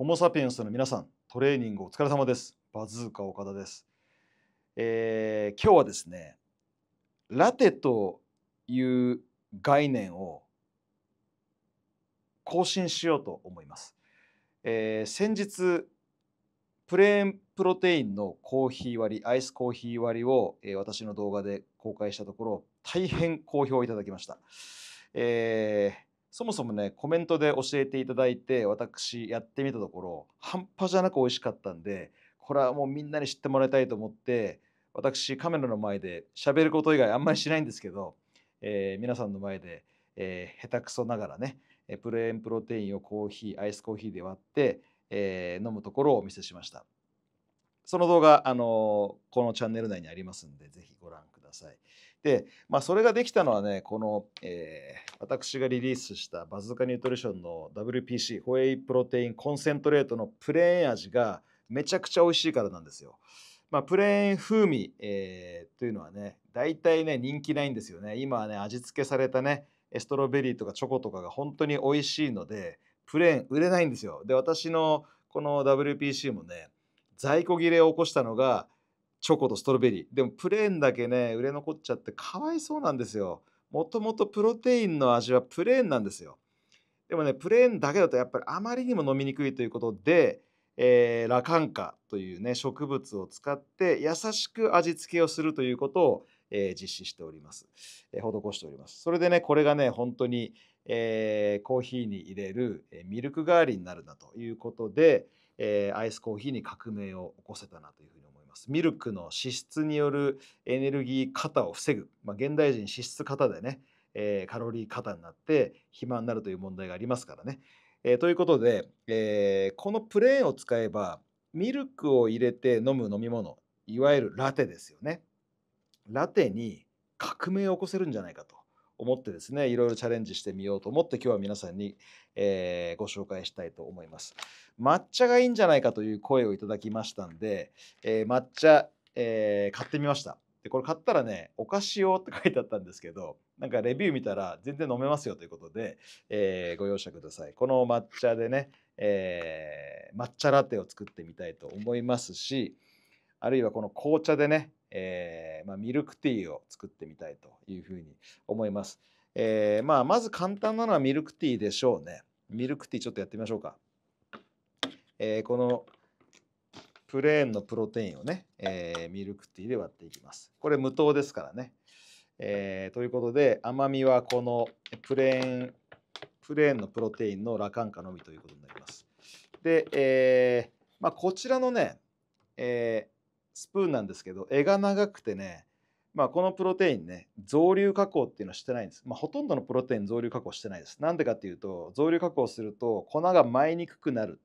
ホモ・サピエンスの皆さん、トレーニングお疲れ様です。バズーカ岡田です。えー、今日はですね、ラテという概念を更新しようと思います。えー、先日、プレーンプロテインのコーヒー割り、アイスコーヒー割りを、えー、私の動画で公開したところ、大変好評いただきました。えーそもそもねコメントで教えていただいて私やってみたところ半端じゃなく美味しかったんでこれはもうみんなに知ってもらいたいと思って私カメラの前で喋ること以外あんまりしないんですけど、えー、皆さんの前で、えー、下手くそながらねプレーンプロテインをコーヒーアイスコーヒーで割って、えー、飲むところをお見せしましたその動画あのこのチャンネル内にありますんでぜひご覧くださいで、まあ、それができたのはね、この、えー、私がリリースしたバズーカニュートリションの WPC、ホエイプロテインコンセントレートのプレーン味がめちゃくちゃ美味しいからなんですよ。まあ、プレーン風味、えー、というのはね、大体ね、人気ないんですよね。今はね、味付けされたね、ストロベリーとかチョコとかが本当に美味しいので、プレーン売れないんですよ。で、私のこの WPC もね、在庫切れを起こしたのが、チョコとストロベリーでもプレーンだけね売れ残っちゃってかわいそうなんですよもともとプロテインの味はプレーンなんですよでもねプレーンだけだとやっぱりあまりにも飲みにくいということで、えー、ラカンカというね植物を使って優しく味付けをするということを、えー、実施しております、えー、施しておりますそれでねこれがね本当に、えー、コーヒーに入れる、えミルク代わりになるんだということで、えアイスコーヒーに革命を起こせたなというふうにますミルクの脂質によるエネルギー過多を防ぐ、まあ、現代人脂質過多でね、えー、カロリー過多になって肥満になるという問題がありますからね、えー、ということで、えー、このプレーンを使えばミルクを入れて飲む飲み物いわゆるラテですよねラテに革命を起こせるんじゃないかと思ってですねいろいろチャレンジしてみようと思って今日は皆さんに、えー、ご紹介したいと思います。抹茶がいいんじゃないかという声をいただきましたんで、えー、抹茶、えー、買ってみました。でこれ買ったらね「お菓子用」って書いてあったんですけどなんかレビュー見たら全然飲めますよということで、えー、ご容赦くださいこの抹茶でね、えー、抹茶ラテを作ってみたいと思いますしあるいはこの紅茶でね、えー、まあ、ミルクティーを作ってみたいというふうに思います、えまあ、まず簡単なのはミルクティーでしょうねミルクティーちょっとやってみましょうかえー、このプレーンのプロテインをね、えー、ミルクティーで割っていきます。これ無糖ですからね。えー、ということで甘みはこのプレーンプレーンのプロテインの羅漢カのみということになります。で、えー、まあ、こちらのね、えー、スプーンなんですけど柄が長くてね、まあ、このプロテインね増流加工っていうのはしてないんです、まあ、ほとんどのプロテイン増流加工してないですなんでかっていうと増流加工すると粉が舞いにくくなる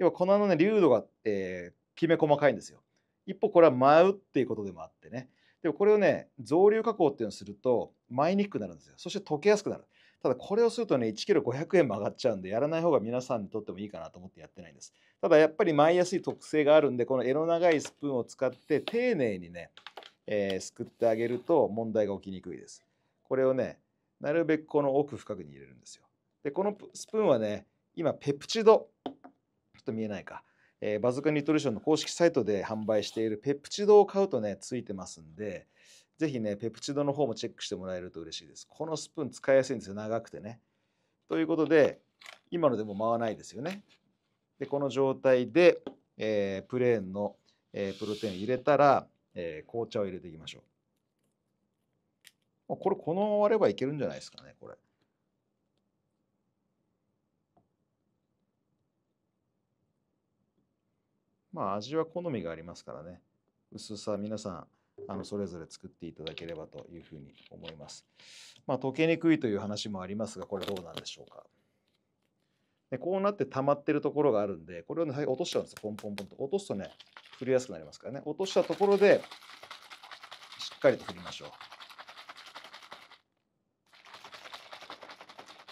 要は粉のね粒度が、えー、きめ細かいんですよ。一方これは舞うっていうことでもあってね。でもこれをね増流加工っていうのをすると舞いにくくなるんですよ。そして溶けやすくなる。ただこれをするとね1キロ500円も上がっちゃうんでやらない方が皆さんにとってもいいかなと思ってやってないんです。ただやっぱり舞いやすい特性があるんでこの柄の長いスプーンを使って丁寧にね、えー、すくってあげると問題が起きにくいです。これをねなるべくこの奥深くに入れるんですよ。でこのスプーンはね今ペプチドと見えないか、えー、バズーカニトリションの公式サイトで販売しているペプチドを買うとね、ついてますんで、ぜひね、ペプチドの方もチェックしてもらえると嬉しいです。このスプーン使いやすいんですよ、長くてね。ということで、今のでも回らないですよね。で、この状態で、えー、プレーンの、えー、プロテインを入れたら、えー、紅茶を入れていきましょう。これ、このまま割ればいけるんじゃないですかね、これ。まあ、味は好みがありますからね薄さ皆さんあのそれぞれ作っていただければというふうに思います。まあ、溶けにくいという話もありますがこれどうなんでしょうか。でこうなって溜まってるところがあるんでこれを、ね、落としちゃうんですよポンポンポンと落とすとね振りやすくなりますからね落としたところでしっかりと振りましょう。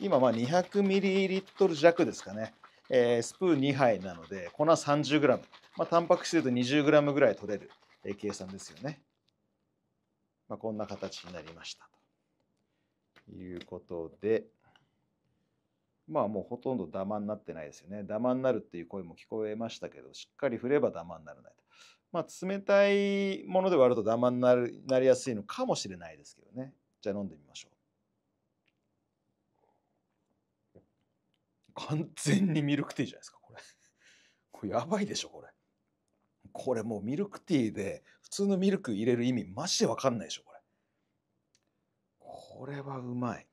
今まあ 200ml 弱ですかねえー、スプーン2杯なので粉 30g、まあ、タンパク質で言うと 20g ぐらい取れる、えー、計算ですよね、まあ、こんな形になりましたということでまあもうほとんどダマになってないですよねダマになるっていう声も聞こえましたけどしっかり振ればダマにならないとまあ冷たいもので割るとダマになるなりやすいのかもしれないですけどねじゃあ飲んでみましょう完全にミルクティーじゃないですか、これ。これやばいでしょ、これ。これもうミルクティーで普通のミルク入れる意味マジでわかんないでしょ、これ。これはうまい。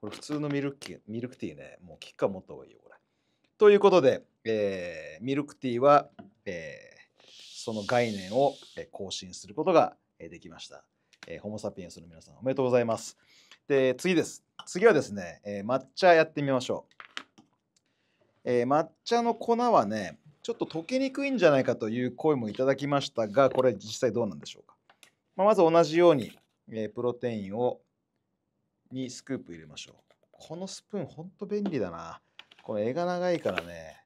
これ普通のミルクミルクティーね、もう期か持った方がいいよ、これ。ということで、えー、ミルクティーは、えー、その概念を更新することができました。えー、ホモ・サピエンスの皆さんおめでとうございます。で、次です。次はですね、えー、抹茶やってみましょう。えー、抹茶の粉はねちょっと溶けにくいんじゃないかという声もいただきましたがこれ実際どうなんでしょうか、まあ、まず同じように、えー、プロテインをにスクープ入れましょうこのスプーンほんと便利だなこの柄が長いからね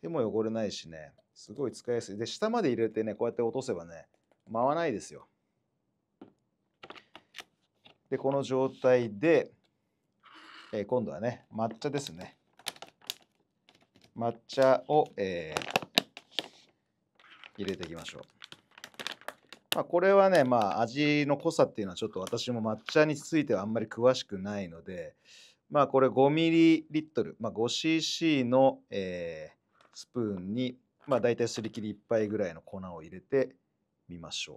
手も汚れないしねすごい使いやすいで下まで入れてねこうやって落とせばね回らないですよでこの状態で、えー、今度はね抹茶ですね抹茶を、えー、入れていきましょう。まあ、これはね、まあ、味の濃さっていうのはちょっと私も抹茶についてはあんまり詳しくないので、まあ、これ5ミリリットル、まあ、5cc の、えー、スプーンに、まあ、大体すり切り1杯ぐらいの粉を入れてみましょう。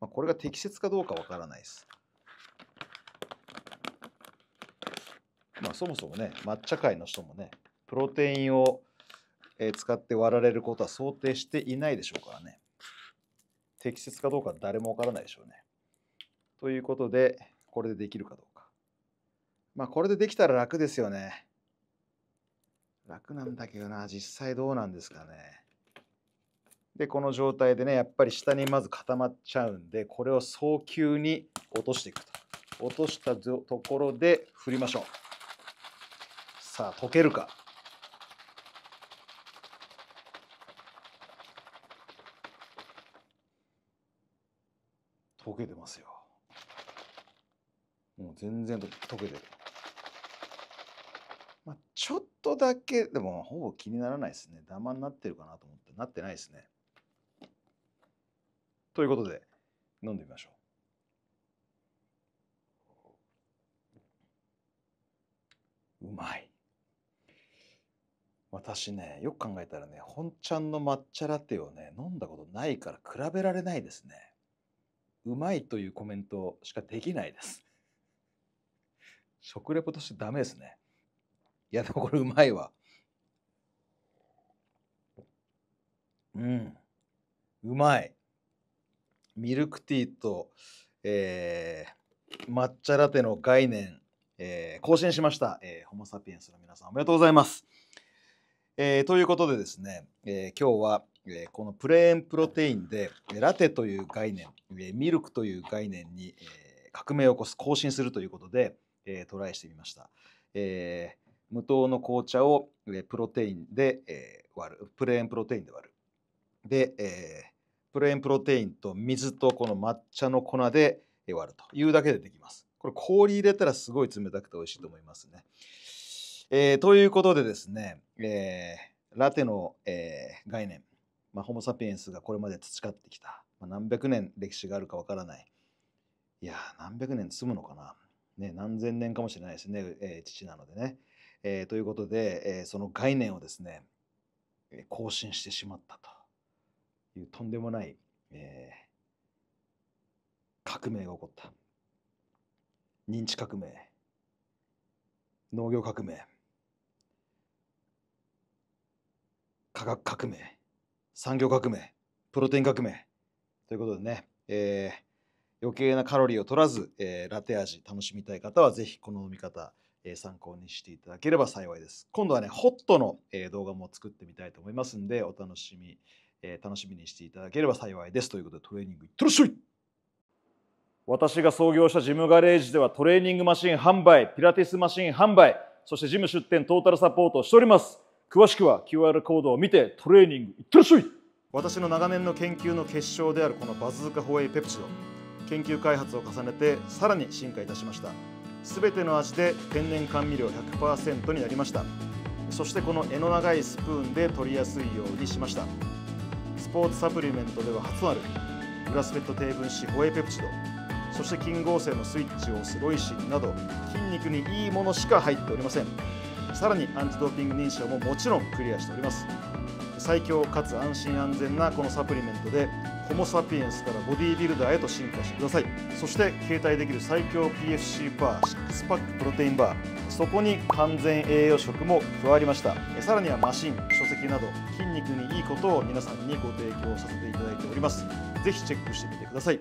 まあ、これが適切かどうかわからないです。まあ、そもそもね、抹茶界の人もね、プロテインを、え使って割られることは想定していないでしょうからね。適切かどうか誰もわからないでしょうね。ということで、これでできるかどうか。まあ、これでできたら楽ですよね。楽なんだけどな、実際どうなんですかね。で、この状態でね、やっぱり下にまず固まっちゃうんで、これを早急に落としていくと。落としたところで振りましょう。さあ、溶けるか。溶けてますよもう全然溶けてる、まあ、ちょっとだけでもほぼ気にならないですねダマになってるかなと思ってなってないですねということで飲んでみましょううまい私ねよく考えたらね本ちゃんの抹茶ラテをね飲んだことないから比べられないですねうまいというコメントしかできないです。食レポとしてダメですね。いや、でもこれうまいわ。うん。うまい。ミルクティーと、えー、抹茶ラテの概念、えー、更新しました、えー、ホモ・サピエンスの皆さんおめでとうございます。えー、ということでですね、えー、今日はえこのプレーンプロテインでラテという概念、えミルクという概念に、え革命を起こす更新するということで、えトライしてみました、え無糖の紅茶を、えプロテインで、え割るプレーンプロテインで割るで、えプレーンプロテインと水とこの抹茶の粉で割るというだけでできますこれ氷入れたらすごい冷たくて美味しいと思いますね、えということでですね、えラテの、え概念まあ、ホモ・サピエンスがこれまで培ってきた、まあ、何百年歴史があるかわからないいや何百年積むのかな、ね、何千年かもしれないですね、えー、父なのでね、えー、ということで、えー、その概念をですね更新してしまったというとんでもない、えー、革命が起こった認知革命農業革命科学革命産業革命プロテイン革命ということでね、えー、余計なカロリーを取らず、えー、ラテ味楽しみたい方はぜひこの飲み方、えー、参考にしていただければ幸いです今度はねホットの、え動画も作ってみたいと思いますんでお楽しみ、え楽しみにしていただければ幸いですということでトレーニングいってらっしゃい私が創業したジムガレージではトレーニングマシン販売ピラティスマシン販売そしてジム出店トータルサポートをしております詳しくは QR コードを見てトレーニングいってらっしゃい私の長年の研究の結晶であるこのバズーカホエイペプチド研究開発を重ねてさらに進化いたしました全ての味で天然甘味料100%になりましたそしてこの柄の長いスプーンで取りやすいようにしましたスポーツサプリメントでは初となるグラスフェット低分子ホエイペプチドそして金合成のスイッチを押すロイシンなど筋肉にいいものしか入っておりませんさらにアンチドーピング認証ももちろんクリアしております最強かつ安心安全なこのサプリメントでホモ・サピエンスからボディービルダーへと進化してくださいそして携帯できる最強 PFC バー6パックプロテインバーそこに完全栄養食も加わりましたさらにはマシン書籍など筋肉にいいことを皆さんにご提供させていただいております是非チェックしてみてください